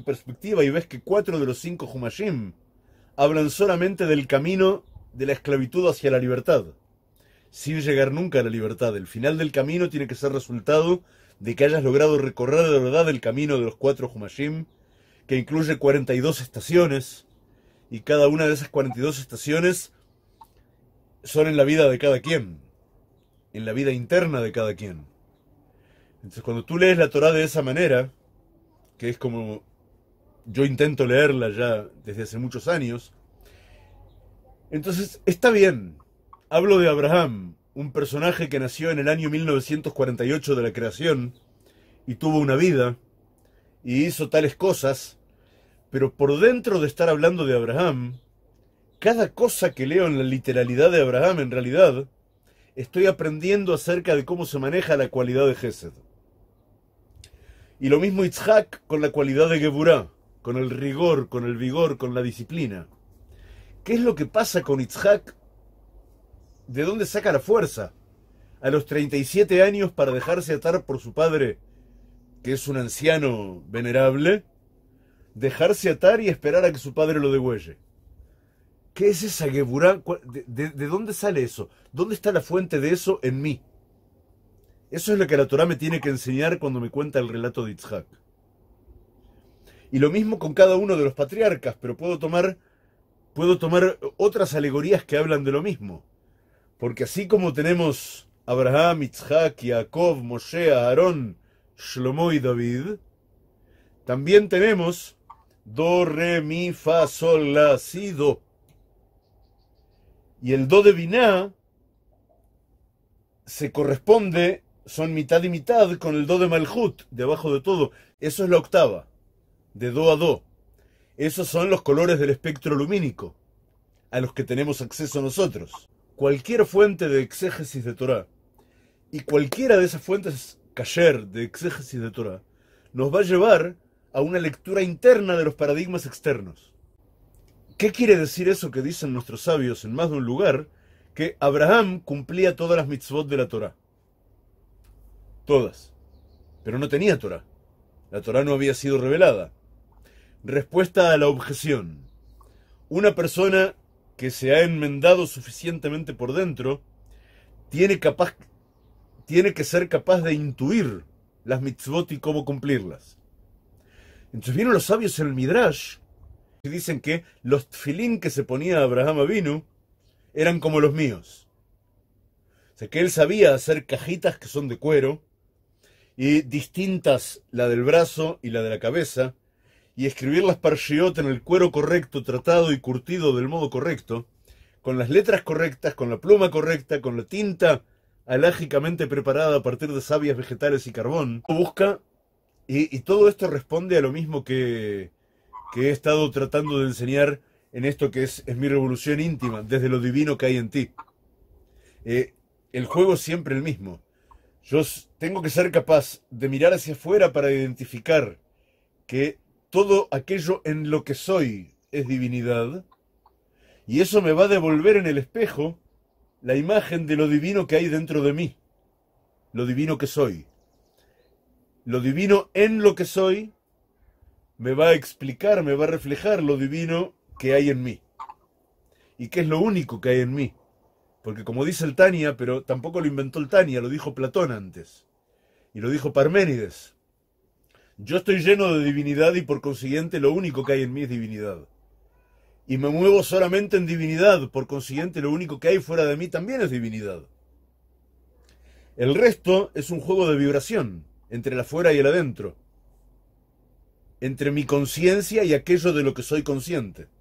perspectiva y ves que cuatro de los cinco Humashim hablan solamente del camino de la esclavitud hacia la libertad, sin llegar nunca a la libertad. El final del camino tiene que ser resultado de que hayas logrado recorrer de verdad el camino de los cuatro Humashim, que incluye 42 estaciones, y cada una de esas 42 estaciones son en la vida de cada quien, en la vida interna de cada quien. Entonces cuando tú lees la Torah de esa manera, que es como yo intento leerla ya desde hace muchos años. Entonces, está bien. Hablo de Abraham, un personaje que nació en el año 1948 de la creación y tuvo una vida y hizo tales cosas, pero por dentro de estar hablando de Abraham, cada cosa que leo en la literalidad de Abraham en realidad, estoy aprendiendo acerca de cómo se maneja la cualidad de Gesed. Y lo mismo Itzhak con la cualidad de Geburah con el rigor, con el vigor, con la disciplina. ¿Qué es lo que pasa con Itzhak? ¿De dónde saca la fuerza? A los 37 años para dejarse atar por su padre, que es un anciano venerable, dejarse atar y esperar a que su padre lo degüelle. ¿Qué es esa geburá? ¿De, dónde sale eso? ¿Dónde está la fuente de eso en mí? Eso es lo que la Torah me tiene que enseñar cuando me cuenta el relato de Itzhak. Y lo mismo con cada uno de los patriarcas, pero puedo tomar, puedo tomar otras alegorías que hablan de lo mismo. Porque así como tenemos Abraham, Isaac, Jacob, Moshe, Aarón, Shlomo y David, también tenemos Do, Re, Mi, Fa, Sol, La, Si, Do. Y el Do de Biná se corresponde, son mitad y mitad, con el Do de Malhut, debajo de todo. Eso es la octava de do a do. Esos son los colores del espectro lumínico, a los que tenemos acceso nosotros. Cualquier fuente de exégesis de Torah, y cualquiera de esas fuentes cayer de exégesis de Torah, nos va a llevar a una lectura interna de los paradigmas externos. ¿Qué quiere decir eso que dicen nuestros sabios en más de un lugar? Que Abraham cumplía todas las mitzvot de la Torah. Todas. Pero no tenía Torah. La Torah no había sido revelada. Respuesta a la objeción. Una persona que se ha enmendado suficientemente por dentro tiene, capaz, tiene que ser capaz de intuir las mitzvot y cómo cumplirlas. Entonces vienen los sabios en el Midrash y dicen que los tfilín que se ponía Abraham Avinu eran como los míos. O sea, que él sabía hacer cajitas que son de cuero y distintas la del brazo y la de la cabeza, y escribirlas las en el cuero correcto, tratado y curtido del modo correcto, con las letras correctas, con la pluma correcta, con la tinta alágicamente preparada a partir de sabias vegetales y carbón, busca, y, todo esto responde a lo mismo que, que, he estado tratando de enseñar en esto que es, mi revolución íntima, desde lo divino que hay en ti. Eh, el juego es siempre el mismo. Yo tengo que ser capaz de mirar hacia afuera para identificar que todo aquello en lo que soy es divinidad, y eso me va a devolver en el espejo la imagen de lo divino que hay dentro de mí, lo divino que soy. Lo divino en lo que soy me va a explicar, me va a reflejar lo divino que hay en mí. Y que es lo único que hay en mí. Porque como dice el Tania, pero tampoco lo inventó el Tania, lo dijo Platón antes. Y lo dijo Parménides. Yo estoy lleno de divinidad y por consiguiente lo único que hay en mí es divinidad. Y me muevo solamente en divinidad, por consiguiente lo único que hay fuera de mí también es divinidad. El resto es un juego de vibración entre el afuera y el adentro, entre mi conciencia y aquello de lo que soy consciente.